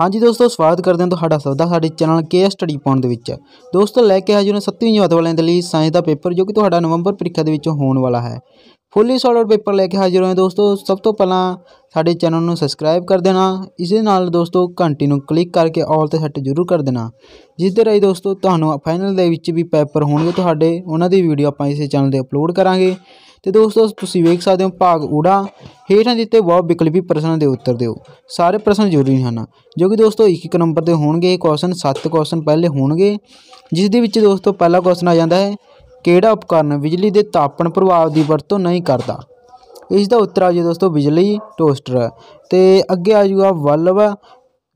ਹਾਂਜੀ ਦੋਸਤੋ ਸਵਾਗਤ ਕਰਦੇ ਹਾਂ ਤੁਹਾਡਾ ਸਭ ਦਾ ਸਾਡੇ ਚੈਨਲ ਕੇ ਸਟੱਡੀ ਪੁਆਇੰਟ ਦੇ ਵਿੱਚ ਦੋਸਤੋ ਲੈ ਕੇ ਆਜੋ ਹਾਂ 7ਵੀਂ ਜਮਾਤ ਵਾਲਿਆਂ ਦੇ ਲਈ ਸਾਇੰਸ ਦਾ ਪੇਪਰ ਜੋ ਕਿ ਤੁਹਾਡਾ ਨਵੰਬਰ ਪ੍ਰੀਖਿਆ ਦੇ ਵਿੱਚ ਹੋਣ ਵਾਲਾ ਹੈ ਫੁੱਲੀ ਸੋਲਡ ਪੇਪਰ ਲੈ ਕੇ ਹਾਜ਼ਰ ਹੋਏ ਦੋਸਤੋ ਸਭ ਤੋਂ ਪਹਿਲਾਂ ਸਾਡੇ ਚੈਨਲ ਨੂੰ ਸਬਸਕ੍ਰਾਈਬ ਕਰ ਦੇਣਾ ਇਸ ਦੇ ਨਾਲ ਦੋਸਤੋ ਘੰਟੀ ਨੂੰ ਕਲਿੱਕ ਕਰਕੇ ਆਲ ਤੇ ਸੈੱਟ ਜ਼ਰੂਰ ਕਰ ਦੇਣਾ ਜਿਸ ਦੇ ਰਾਹੀਂ ਦੋਸਤੋ ਤੁਹਾਨੂੰ ਫਾਈਨਲ ਦੇ ਵਿੱਚ ਵੀ ਪੇਪਰ ਹੋਣਗੇ ਤੁਹਾਡੇ ਉਹਨਾਂ ਦੀ ਵੀਡੀਓ ਆਪਾਂ ਇਸੇ ਚੈਨਲ ਤੇ ਅਪਲੋਡ ਕਰਾਂਗੇ ਤੇ ਦੋਸਤੋ ਤੁਸੀਂ ਵੇਖ ਸਕਦੇ ਹੋ ਭਾਗ ਊੜਾ ਹੇਠਾਂ ਦਿੱਤੇ ਬਹੁ ਵਿਕਲਪੀ ਪ੍ਰਸ਼ਨ ਦੇ ਉੱਤਰ ਦਿਓ ਸਾਰੇ ਪ੍ਰਸ਼ਨ ਜ਼ਰੂਰੀ ਹਨ ਜੋ ਕਿ ਦੋਸਤੋ 1 ਇੱਕ ਨੰਬਰ ਦੇ ਹੋਣਗੇ ਕੁਐਸਚਨ 7 ਕੁਐਸਚਨ ਪਹਿਲੇ ਹੋਣਗੇ ਜਿਸ ਦੇ ਵਿੱਚ ਦੋਸਤੋ ਪਹਿਲਾ ਕੁਐਸਚਨ ਆ ਜਾਂਦਾ ਹੈ ਕਿਹੜਾ ਉਪਕਰਨ ਬਿਜਲੀ ਦੇ ਤਾਪਣ ਪ੍ਰਭਾਵ ਦੀ ਵਰਤੋਂ ਨਹੀਂ ਕਰਦਾ ਇਸ ਦਾ ਉੱਤਰ ਆ ਜੀ ਦੋਸਤੋ ਬਿਜਲੀ ਟੋਸਟਰ ਤੇ ਅੱਗੇ ਆ ਜੂਗਾ ਵਲਵ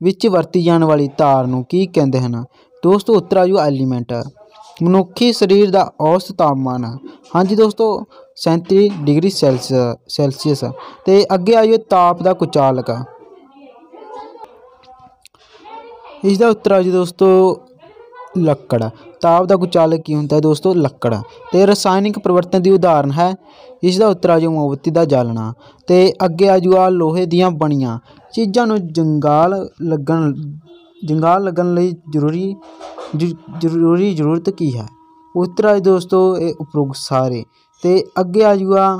ਵਿੱਚ ਵਰਤੀ ਜਾਣ ਵਾਲੀ ਤਾਰ ਨੂੰ ਕੀ ਕਹਿੰਦੇ ਹਨ ਦੋਸਤੋ ਉੱਤਰ ਆ ਜੂ ਐਲੀਮੈਂਟ ਮਨੁੱਖੀ ਸਰੀਰ ਦਾ ਔਸਤ ਤਾਪਮਾਨ ਹਾਂਜੀ ਦੋਸਤੋ 37 ਡਿਗਰੀ ਸੈਲਸੀਅਸ ਸੈਲਸੀਅਸ ਤੇ ਅੱਗੇ ਆਇਓ ਤਾਪ ਦਾ ਕੁਚਾਲਕ ਇਸ ਦਾ ਉੱਤਰ ਆ ਜੀ ਦੋਸਤੋ ਲੱਕੜ ਤਾਪ ਦਾ ਕੁਚਾਲਕ ਕੀ ਹੁੰਦਾ ਹੈ ਦੋਸਤੋ ਲੱਕੜ ਤੇ ਰਸਾਇਣਿਕ ਪਰਿਵਰਤਨ ਦੀ ਉਦਾਹਰਨ ਹੈ ਇਸ ਦਾ ਉੱਤਰ ਆ ਜੂ ਮੋਮਬਤੀ ਦਾ ਜਾਲਣਾ ਤੇ ਅੱਗੇ ਆਜੂ ਆ ਲੋਹੇ ਦੀਆਂ ਬਣੀਆਂ ਚੀਜ਼ਾਂ ਨੂੰ ਜੰਗਾਲ ਲੱਗਣ ਜੰਗਾਲ ਲੱਗਣ ਲਈ ਜ਼ਰੂਰੀ ਜ਼ਰੂਰੀ ਜ਼ਰੂਰਤ ਕੀ ਹੈ ਉੱਤਰ ਆ ਦੋਸਤੋ ਇਹ ਉਪਰੋਕਤ ਸਾਰੇ ਤੇ ਅੱਗੇ ਆ ਜੂਗਾ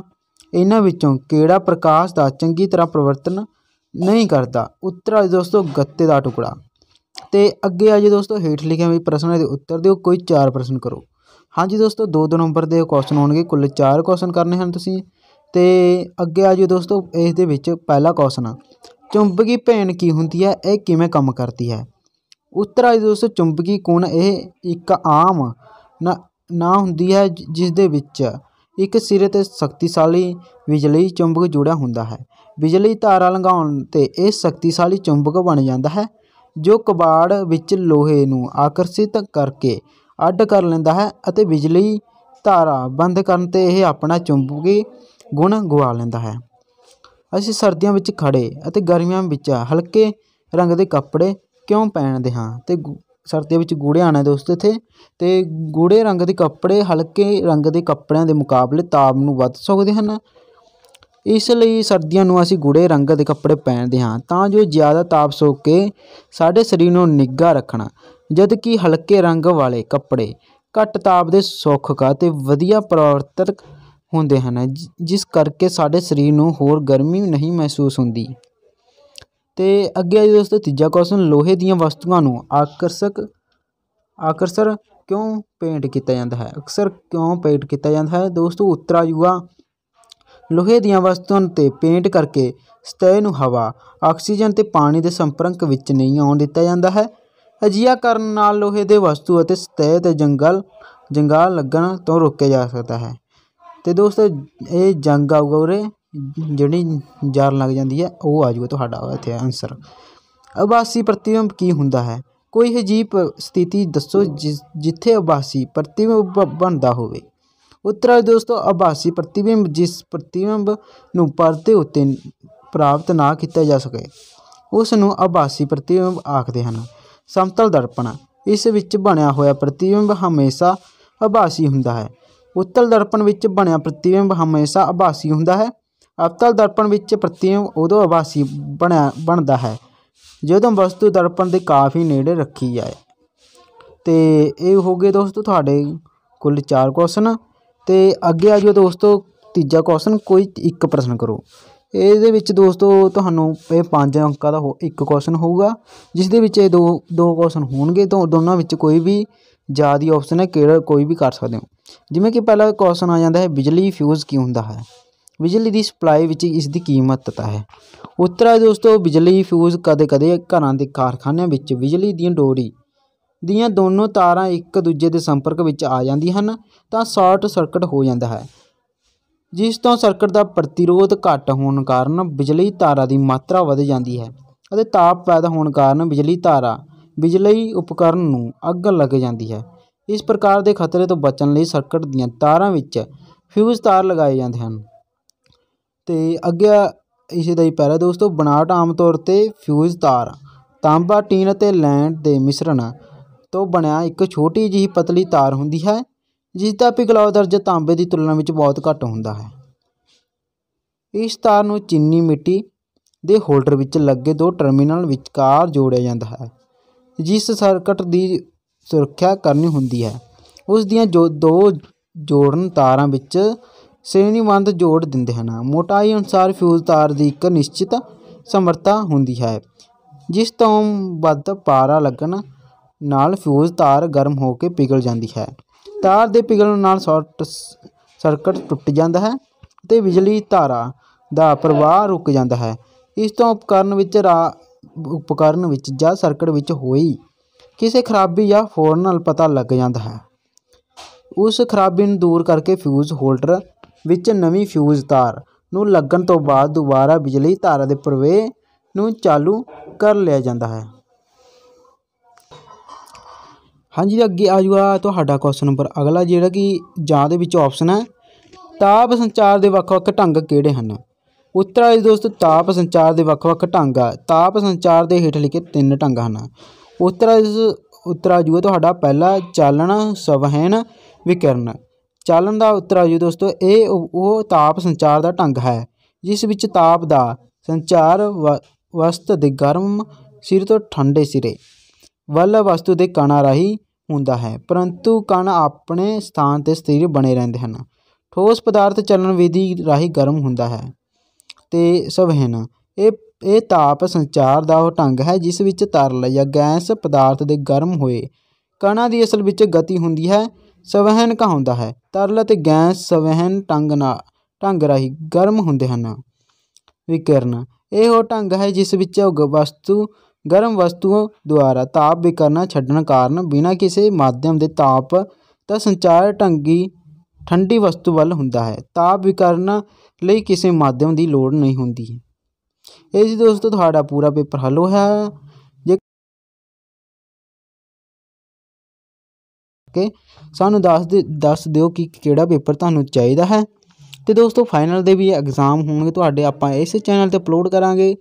ਇਹਨਾਂ ਵਿੱਚੋਂ ਕਿਹੜਾ ਪ੍ਰਕਾਸ਼ ਦਾ ਚੰਗੀ ਤਰ੍ਹਾਂ ਪਰਵਰਤਨ ਨਹੀਂ ਕਰਦਾ ਉੱਤਰ ਆ ਦੋਸਤੋ ਗੱਤੇ ਦਾ ਟੁਕੜਾ ਤੇ ਅੱਗੇ ਆ ਜੀ ਦੋਸਤੋ ਹੇਠ ਲਿਖੇ ਵੀ ਪ੍ਰਸ਼ਨਾਂ ਦੇ ਉੱਤਰ ਦਿਓ ਕੋਈ ਚਾਰ ਪ੍ਰਸ਼ਨ ਕਰੋ ਹਾਂਜੀ ਦੋਸਤੋ ਦੋ ਦੋ ਨੰਬਰ ਦੇ ਕੁਐਸਚਨ ਹੋਣਗੇ ਕੁੱਲ ਚਾਰ ਕੁਐਸਚਨ ਕਰਨੇ ਹਨ ਤੁਸੀਂ ਤੇ ਅੱਗੇ ਆ ਜੀ ਦੋਸਤੋ ਇਸ ਦੇ ਵਿੱਚ ਪਹਿਲਾ ਕੁਐਸਚਨ ਚੁੰਬਕੀ ਭੈਣ ਕੀ ਹੁੰਦੀ ਹੈ ਇਹ ਕਿਵੇਂ ਕੰਮ ਕਰਦੀ ਹੈ ਉੱਤਰ ਆ ਜੀ ਦੋਸਤੋ ਚੁੰਬਕੀ ਕੋਣ ਇਹ ਇੱਕ ਆਮ ਨਾ ਨਾ ਹੁੰਦੀ ਹੈ ਜਿਸ ਦੇ ਵਿੱਚ ਇੱਕ ਸਿਰੇ ਤੇ ਸ਼ਕਤੀਸ਼ਾਲੀ ਬਿਜਲੀ ਚੁੰਬਕ ਜੁੜਿਆ ਹੁੰਦਾ ਹੈ ਬਿਜਲੀ ਧਾਰਾ ਲੰਘਾਉਣ ਤੇ ਇਹ ਸ਼ਕਤੀਸ਼ਾਲੀ ਚੁੰਬਕ ਬਣ ਜਾਂਦਾ ਹੈ ਜੋ ਕਬਾੜ ਵਿੱਚ ਲੋਹੇ ਨੂੰ ਆਕਰਸ਼ਿਤ ਕਰਕੇ ਅੱਡ ਕਰ ਲੈਂਦਾ ਹੈ ਅਤੇ ਬਿਜਲੀ ਧਾਰਾ ਬੰਦ ਕਰਨ ਤੇ ਇਹ ਆਪਣਾ ਚੁੰਬਕੀ ਗੁਣ ਗਵਾ ਲੈਂਦਾ ਹੈ ਅਸੀਂ ਸਰਦੀਆਂ ਵਿੱਚ ਖੜੇ ਅਤੇ ਗਰਮੀਆਂ ਵਿੱਚ ਹਲਕੇ ਰੰਗ ਦੇ ਕੱਪੜੇ ਕਿਉਂ ਪਹਿਨਦੇ ਹਾਂ ਤੇ ਸਰਦੀਆਂ ਵਿੱਚ ਗੂੜੇ ਆਣਾ ਦੋਸਤ ਇੱਥੇ ਤੇ ਗੂੜੇ ਰੰਗ ਦੇ ਕੱਪੜੇ ਹਲਕੇ ਰੰਗ ਦੇ ਕੱਪੜਿਆਂ ਦੇ ਮੁਕਾਬਲੇ ਤਾਪ ਨੂੰ ਵੱਧ ਸੋਖਦੇ ਹਨ ਇਸ ਲਈ ਸਰਦੀਆਂ ਨੂੰ ਅਸੀਂ ਗੂੜੇ ਰੰਗ ਦੇ ਕੱਪੜੇ ਪਹਿਨਦੇ ਹਾਂ ਤਾਂ ਜੋ ਜ਼ਿਆਦਾ ਤਾਪ ਸੋਖ ਕੇ ਸਾਡੇ ਸਰੀਰ ਨੂੰ ਨਿੱਘਾ ਰੱਖਣਾ ਜਦ ਕਿ ਹਲਕੇ ਰੰਗ ਵਾਲੇ ਕੱਪੜੇ ਘੱਟ ਤਾਪ ਦੇ ਸੋਖਕ ਤੇ ਵਧੀਆ ਪ੍ਰਵਰਤਕ ਹੁੰਦੇ ਹਨ ਜਿਸ ਕਰਕੇ ਸਾਡੇ ਸਰੀਰ ਨੂੰ ਹੋਰ ਗਰਮੀ ਨਹੀਂ ਮਹਿਸੂਸ ਹੁੰਦੀ ਤੇ ਅੱਗੇ ਆ ਜੀ ਦੋਸਤੋ ਤੀਜਾ ਕੁਐਸਚਨ ਲੋਹੇ ਦੀਆਂ ਵਸਤੂਆਂ ਨੂੰ ਆਕਰਸ਼ਕ ਆਕਰਸ਼ਰ ਕਿਉਂ ਪੇਂਟ ਕੀਤਾ ਜਾਂਦਾ ਹੈ ਅਕਸਰ ਕਿਉਂ ਪੇਂਟ ਕੀਤਾ ਜਾਂਦਾ ਹੈ ਦੋਸਤੋ ਆ ਜੂਗਾ ਲੋਹੇ ਦੀਆਂ ਵਸਤੂਆਂ ਤੇ ਪੇਂਟ ਕਰਕੇ ਸਤਹ ਨੂੰ ਹਵਾ ਆਕਸੀਜਨ ਤੇ ਪਾਣੀ ਦੇ ਸੰਪਰਕ ਵਿੱਚ ਨਹੀਂ ਆਉਣ ਦਿੱਤਾ ਜਾਂਦਾ ਹੈ ਅਜਿਹਾ ਕਰਨ ਨਾਲ ਲੋਹੇ ਦੇ ਵਸਤੂ ਅਤੇ ਸਤਹ ਤੇ ਜੰਗਲ ਜੰਗਾਲ ਲੱਗਣ ਤੋਂ ਰੋਕਿਆ ਜਾ ਸਕਦਾ ਹੈ ਤੇ ਦੋਸਤੋ ਇਹ ਜੰਗ ਆਊਗਾ ਉਰੇ ਜਿਹੜੀ ਜਾਣ ਲੱਗ ਜਾਂਦੀ ਹੈ ਉਹ ਆ ਜਾਊਗਾ ਤੁਹਾਡਾ ਇੱਥੇ ਆਨਸਰ ਆਭਾਸੀ ਪ੍ਰਤੀਬਿੰਬ ਕੀ ਹੁੰਦਾ ਹੈ ਕੋਈ ਅਜੀਬ ਸਥਿਤੀ ਦੱਸੋ ਜਿਸ ਜਿੱਥੇ ਆਭਾਸੀ ਪ੍ਰਤੀਬਿੰਬ ਬਣਦਾ ਹੋਵੇ ਉੱਤਰ ਹੈ ਦੋਸਤੋ ਆਭਾਸੀ ਪ੍ਰਤੀਬਿੰਬ ਜਿਸ ਪ੍ਰਤੀਬਿੰਬ ਨੂੰ ਪਰਦੇ ਉੱਤੇ ਪ੍ਰਾਪਤ ਨਾ ਕੀਤਾ ਜਾ ਸਕੇ ਉਸ ਨੂੰ ਆਭਾਸੀ ਪ੍ਰਤੀਬਿੰਬ ਆਖਦੇ ਹਨ ਸਮਤਲ ਦਰਪਣ ਇਸ ਵਿੱਚ ਬਣਿਆ ਹੋਇਆ ਪ੍ਰਤੀਬਿੰਬ ਹਮੇਸ਼ਾ ਆਭਾਸੀ ਹੁੰਦਾ ਹੈ ਉੱਤਲ ਦਰਪਣ ਵਿੱਚ ਬਣਿਆ ਪ੍ਰਤੀਬਿੰਬ ਹਮੇਸ਼ਾ ਆਭਾਸੀ ਹੁੰਦਾ ਹੈ ਅਵਤਲ ਦਰਪਣ ਵਿੱਚ ਪ੍ਰਤੀਬਿੰਬ ਉਦੋਂ ਆਭਾਸੀ ਬਣਿਆ ਬਣਦਾ ਹੈ ਜਦੋਂ ਵਸਤੂ ਦਰਪਣ ਦੇ ਕਾਫੀ ਨੇੜੇ ਰੱਖੀ ਜਾਏ ਤੇ ਇਹ ਹੋ ਗਏ ਦੋਸਤੋ ਤੁਹਾਡੇ ਕੁੱਲ 4 ਕੁਐਸਚਨ ਤੇ ਅੱਗੇ ਆ ਜਿਓ ਦੋਸਤੋ ਤੀਜਾ ਕੁਐਸਚਨ ਕੋਈ ਇੱਕ ਪ੍ਰਸ਼ਨ ਕਰੋ ਇਹਦੇ ਵਿੱਚ ਦੋਸਤੋ ਤੁਹਾਨੂੰ ਇਹ ਪੰਜ ਅੰਕਾਂ ਦਾ ਇੱਕ ਕੁਐਸਚਨ ਹੋਊਗਾ ਜਿਸ ਦੇ ਵਿੱਚ ਇਹ ਦੋ ਦੋ ਕੁਐਸਚਨ ਹੋਣਗੇ ਤਾਂ ਦੋਨਾਂ ਵਿੱਚ ਕੋਈ ਵੀ ਜ਼ਿਆਦੀ ਆਪਸ਼ਨ ਹੈ ਕਿਹੜਾ ਕੋਈ ਵੀ ਕਰ ਸਕਦੇ ਹੋ ਜਿਵੇਂ ਕਿ ਪਹਿਲਾ ਕੁਐਸਚਨ ਆ ਜਾਂਦਾ ਹੈ ਬਿਜਲੀ ਫਿਊਜ਼ ਕੀ ਹੁੰਦਾ ਹੈ ਬਿਜਲੀ ਦੀ ਸਪਲਾਈ ਵਿੱਚ ਇਸ ਦੀ ਕੀ ਮਹੱਤਤਾ ਹੈ ਉੱਤਰ ਹੈ ਦੋਸਤੋ ਬਿਜਲੀ ਫਿਊਜ਼ ਕਦੇ-ਕਦੇ ਘਰਾਂ ਦੇ ਕਾਰਖਾਨਿਆਂ ਵਿੱਚ ਬਿਜਲੀ ਦੀਆਂ ਡੋਰੀ ਦੀਆਂ ਦੋਨੋਂ ਤਾਰਾਂ ਇੱਕ ਦੂਜੇ ਦੇ ਸੰਪਰਕ ਵਿੱਚ ਆ ਜਾਂਦੀਆਂ ਹਨ ਤਾਂ ਸ਼ਾਰਟ ਸਰਕਟ ਹੋ ਜਾਂਦਾ ਹੈ ਜਿਸ ਤੋਂ ਸਰਕਟ ਦਾ ਪ੍ਰਤੀਰੋਧ ਘਟ ਹੋਣ ਕਾਰਨ ਬਿਜਲੀ ਤਾਰਾਂ ਦੀ ਮਾਤਰਾ ਵਧ ਜਾਂਦੀ ਹੈ ਅਤੇ ਤਾਪ ਪੈਦਾ ਹੋਣ ਕਾਰਨ ਬਿਜਲੀ ਤਾਰਾਂ ਬਿਜਲੀ ਉਪਕਰਨ ਨੂੰ ਅੱਗ ਲੱਗ ਜਾਂਦੀ ਹੈ ਇਸ ਪ੍ਰਕਾਰ ਦੇ ਖਤਰੇ ਤੋਂ ਬਚਣ ਲਈ ਸਰਕਟ ਦੀਆਂ ਤਾਰਾਂ ਵਿੱਚ ਫਿਊਜ਼ ਤਾਰ ਲਗਾਏ ਜਾਂਦੇ ਹਨ ਤੇ ਅੱਗੇ ਇਸੇ ਦਾ ਹੀ ਪੈਰਾ ਦੋਸਤੋ ਬਣਾਟ ਆਮ ਤੌਰ 'ਤੇ ਫਿਊਜ਼ ਤਾਰ ਤਾਂਬਾ ਟੀਨ ਅਤੇ ਲੈਂਡ ਦੇ ਮਿਸ਼ਰਣ ਤੋਂ ਬਣਿਆ ਇੱਕ ਛੋਟੀ ਜਿਹੀ ਪਤਲੀ ਤਾਰ ਹੁੰਦੀ ਹੈ ਜਿਸ ਦਾ ਪਿਘਲਾਓ ਦਰਜ ਤਾਂਬੇ ਦੀ ਤੁਲਨਾ ਵਿੱਚ ਬਹੁਤ ਘੱਟ ਹੁੰਦਾ ਹੈ ਇਸ ਤਾਰ ਨੂੰ ਚਿੰਨੀ ਮਿੱਟੀ ਦੇ ਹੋਲਡਰ ਵਿੱਚ ਲੱਗੇ ਦੋ ਟਰਮੀਨਲ ਵਿਚਕਾਰ ਜੋੜਿਆ ਜਾਂਦਾ ਹੈ ਜਿਸ ਸਰਕਟ ਦੀ ਸੁਰੱਖਿਆ ਕਰਨੀ ਹੁੰਦੀ ਹੈ ਉਸ ਦੀਆਂ ਜੋ ਦੋ ਜੋੜਨ ਤਾਰਾਂ ਵਿੱਚ ਸ਼੍ਰੇਣੀਬੱਧ ਜੋੜ ਦਿੰਦੇ ਹਨ ਮੋਟਾਈ ਅਨੁਸਾਰ ਫਿਊਜ਼ ਤਾਰ ਦੀ ਇੱਕ ਨਿਸ਼ਚਿਤ ਸਮਰੱਥਾ ਹੁੰਦੀ ਹੈ ਜਿਸ ਤੋਂ ਵੱਧ ਪਾਰਾ ਲੱਗਣ ਨਾਲ ਫਿਊਜ਼ ਤਾਰ ਗਰਮ ਹੋ ਕੇ ਪਿਘਲ ਜਾਂਦੀ ਹੈ ਤਾਰ ਦੇ ਪਿਘਲਣ ਨਾਲ ਸ਼ਾਰਟ ਸਰਕਟ ਟੁੱਟ ਜਾਂਦਾ ਹੈ ਤੇ ਬਿਜਲੀ ਧਾਰਾ ਦਾ ਪ੍ਰਵਾਹ ਰੁਕ ਜਾਂਦਾ ਹੈ ਇਸ ਤੋਂ ਉਪਕਰਨ ਵਿੱਚ ਉਪਕਰਨ ਵਿੱਚ ਜਾਂ ਸਰਕਟ ਵਿੱਚ ਹੋਈ ਕਿਸੇ ਖਰਾਬੀ ਜਾਂ ਫੋਰਨ ਨਾਲ ਪਤਾ ਲੱਗ ਜਾਂਦਾ ਹੈ ਉਸ ਖਰਾਬੀ ਨੂੰ ਦੂਰ ਕਰਕੇ ਫਿਊਜ਼ ਹੋਲਡਰ ਵਿੱਚ ਨਵੀਂ ਫਿਊਜ਼ ਤਾਰ ਨੂੰ ਲੱਗਣ ਤੋਂ ਬਾਅਦ ਦੁਬਾਰਾ ਬਿਜਲੀ ਧਾਰਾ ਦੇ ਪ੍ਰਵੇਹ ਨੂੰ ਚਾਲੂ ਕਰ ਲਿਆ ਜਾਂਦਾ ਹੈ ਹਾਂਜੀ ਅੱਗੇ ਆ ਜੂਗਾ ਤੁਹਾਡਾ ਕੁਐਸਚਨ ਨੰਬਰ ਅਗਲਾ ਜਿਹੜਾ ਕਿ ਜਾਂ ਦੇ ਵਿੱਚ ਆਪਸ਼ਨ ਹੈ ਤਾਪ ਸੰਚਾਰ ਦੇ ਵੱਖ-ਵੱਖ ਢੰਗ ਕਿਹੜੇ ਹਨ ਉੱਤਰ ਹੈ ਦੋਸਤੋ ਤਾਪ ਸੰਚਾਰ ਦੇ ਵੱਖ-ਵੱਖ ਢੰਗ ਆ ਤਾਪ ਸੰਚਾਰ ਦੇ ਹੇਠ ਲਿਖੇ ਤਿੰਨ ਢੰਗ ਹਨ ਉੱਤਰ ਉੱਤਰ ਆ ਜੂਗਾ ਤੁਹਾਡਾ ਪਹਿਲਾ ਚਾਲਣ ਸਵਹਨ ਵਿਕਰਨ ਚਾਲਨ ਦਾ ਉੱਤਰ ਆ ਜੀ ਦੋਸਤੋ ਇਹ ਉਹ ਤਾਪ ਸੰਚਾਰ ਦਾ ਢੰਗ ਹੈ ਜਿਸ ਵਿੱਚ ਤਾਪ ਦਾ ਸੰਚਾਰ ਵਸਤ ਦੇ ਗਰਮ ਸਿਰ ਤੋਂ ਠੰਡੇ ਸਿਰੇ ਵੱਲ ਵਸਤੂ ਦੇ ਕਣਾਂ ਰਾਹੀਂ ਹੁੰਦਾ ਹੈ ਪਰੰਤੂ ਕਣ ਆਪਣੇ ਸਥਾਨ ਤੇ ਸਥਿਰ ਬਣੇ ਰਹਿੰਦੇ ਹਨ ਠੋਸ ਪਦਾਰਥ ਚਲਨ ਵਿਧੀ ਰਾਹੀਂ ਗਰਮ ਹੁੰਦਾ ਹੈ ਤੇ ਸਵਹਿਨ ਇਹ ਇਹ ਤਾਪ ਸੰਚਾਰ ਦਾ ਉਹ ਢੰਗ ਹੈ ਜਿਸ ਵਿੱਚ ਤਰਲ ਜਾਂ ਗੈਸ ਪਦਾਰਥ ਦੇ ਗਰਮ ਹੋਏ ਕਣਾਂ ਦੀ ਅਸਲ ਵਿੱਚ ਗਤੀ ਹੁੰਦੀ ਹੈ ਸਵਹਿਨ ਕਹਾਉਂਦਾ ਹੈ ਤਰਲ ਅਤੇ ਗੈਸ ਸਵਹਿਨ ਟੰਗ ਨਾਲ ਟੰਗ ਰਾਹੀਂ ਗਰਮ ਹੁੰਦੇ ਹਨ ਵਿਕਿਰਨ ਇਹ ਉਹ ਟੰਗ ਹੈ ਜਿਸ ਵਿੱਚ ਉਹ ਵਸਤੂ ਗਰਮ ਵਸਤੂਆਂ ਦੁਆਰਾ ਤਾਪ ਵਿਕਰਨਾ ਛੱਡਣ ਕਾਰਨ ਬਿਨਾਂ ਕਿਸੇ ਮਾਧਿਅਮ ਦੇ ਤਾਪ ਦਾ ਸੰਚਾਰ ਟੰਗੀ ਠੰਡੀ ਵਸਤੂ ਵੱਲ ਹੁੰਦਾ ਹੈ ਤਾਪ ਵਿਕਰਨ ਲਈ ਕਿਸੇ ਮਾਧਿਅਮ ਦੀ ਲੋੜ ਨਹੀਂ ਹੁੰਦੀ ਇਹ ਜੀ ਦੋਸਤੋ ਤੁਹਾਡਾ ਪੂਰਾ ਪੇਪਰ ਹੱਲ ਹੋਇਆ ਕਰਕੇ ਸਾਨੂੰ ਦੱਸ ਦੱਸ ਦਿਓ ਕਿ ਕਿਹੜਾ ਪੇਪਰ ਤੁਹਾਨੂੰ ਚਾਹੀਦਾ ਹੈ ਤੇ ਦੋਸਤੋ ਫਾਈਨਲ ਦੇ ਵੀ ਐਗਜ਼ਾਮ ਹੋਣਗੇ ਤੁਹਾਡੇ ਆਪਾਂ ਇਸ ਚੈਨਲ ਤੇ ਅਪਲੋਡ ਕਰਾਂਗੇ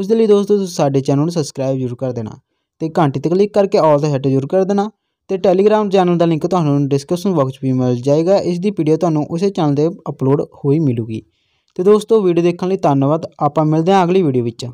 ਉਸ ਦੇ ਲਈ ਦੋਸਤੋ ਤੁਸੀਂ ਸਾਡੇ ਚੈਨਲ ਨੂੰ ਸਬਸਕ੍ਰਾਈਬ ਜ਼ਰੂਰ ਕਰ ਦੇਣਾ ਤੇ ਘੰਟੀ ਤੇ ਕਲਿੱਕ ਕਰਕੇ ਆਲ ਦਾ ਹੈਡ ਜ਼ਰੂਰ ਕਰ ਦੇਣਾ ਤੇ ਟੈਲੀਗ੍ਰਾਮ ਚੈਨਲ ਦਾ ਲਿੰਕ ਤੁਹਾਨੂੰ ਡਿਸਕ੍ਰਿਪਸ਼ਨ ਬਾਕਸ ਵਿੱਚ ਮਿਲ ਜਾਏਗਾ ਇਸ ਦੀ ਵੀਡੀਓ ਤੁਹਾਨੂੰ ਉਸੇ ਚੈਨਲ ਤੇ ਅਪਲੋਡ ਹੋਈ ਮਿਲੂਗੀ ਤੇ ਦੋਸਤੋ ਵੀਡੀਓ ਦੇਖਣ ਲਈ ਧੰਨਵਾਦ ਆਪਾਂ ਮਿਲਦੇ ਹਾਂ ਅਗਲੀ ਵੀਡੀਓ ਵਿੱਚ